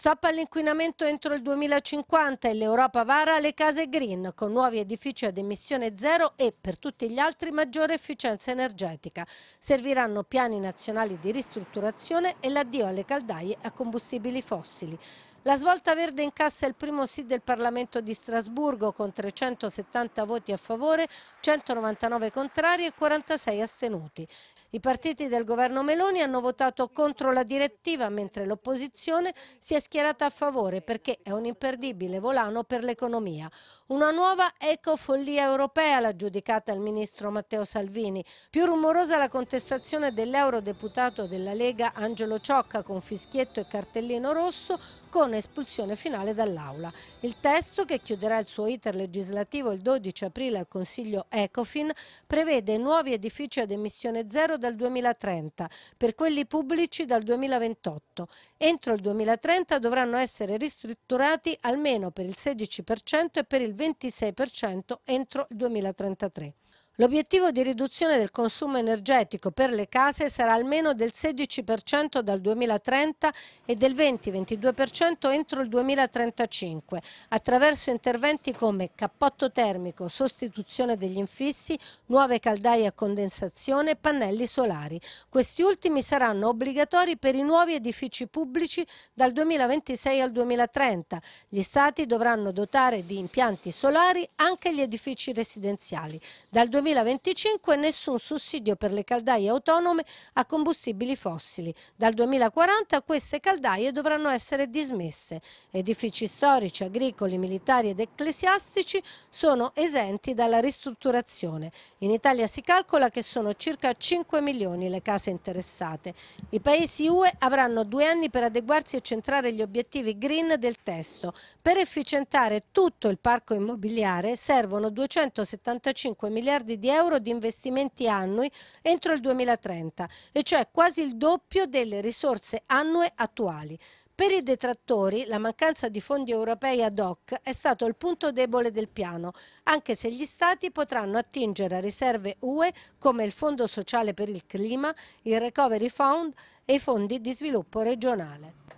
Stop all'inquinamento entro il 2050 e l'Europa vara le case green con nuovi edifici ad emissione zero e per tutti gli altri maggiore efficienza energetica. Serviranno piani nazionali di ristrutturazione e l'addio alle caldaie a combustibili fossili. La svolta verde incassa il primo sì del Parlamento di Strasburgo con 370 voti a favore, 199 contrari e 46 astenuti. I partiti del governo Meloni hanno votato contro la direttiva mentre l'opposizione si è schierata a favore perché è un imperdibile volano per l'economia. Una nuova ecofollia europea l'ha giudicata il ministro Matteo Salvini. Più rumorosa la contestazione dell'eurodeputato della Lega Angelo Ciocca con fischietto e cartellino rosso con espulsione finale dall'Aula. Il testo, che chiuderà il suo iter legislativo il 12 aprile al Consiglio Ecofin, prevede nuovi edifici ad emissione zero dal 2030, per quelli pubblici dal 2028. Entro il 2030 dovranno essere ristrutturati almeno per il 16% e per il 26% entro il 2033. L'obiettivo di riduzione del consumo energetico per le case sarà almeno del 16% dal 2030 e del 20-22% entro il 2035, attraverso interventi come cappotto termico, sostituzione degli infissi, nuove caldaie a condensazione e pannelli solari. Questi ultimi saranno obbligatori per i nuovi edifici pubblici dal 2026 al 2030. Gli Stati dovranno dotare di impianti solari anche gli edifici residenziali. Dal 2026 2025 nessun sussidio per le caldaie autonome a combustibili fossili. Dal 2040 queste caldaie dovranno essere dismesse. Edifici storici, agricoli, militari ed ecclesiastici sono esenti dalla ristrutturazione. In Italia si calcola che sono circa 5 milioni le case interessate. I paesi UE avranno due anni per adeguarsi e centrare gli obiettivi green del testo. Per efficientare tutto il parco immobiliare servono 275 miliardi di di euro di investimenti annui entro il 2030, e cioè quasi il doppio delle risorse annue attuali. Per i detrattori la mancanza di fondi europei ad hoc è stato il punto debole del piano, anche se gli Stati potranno attingere a riserve UE come il Fondo sociale per il clima, il Recovery Fund e i fondi di sviluppo regionale.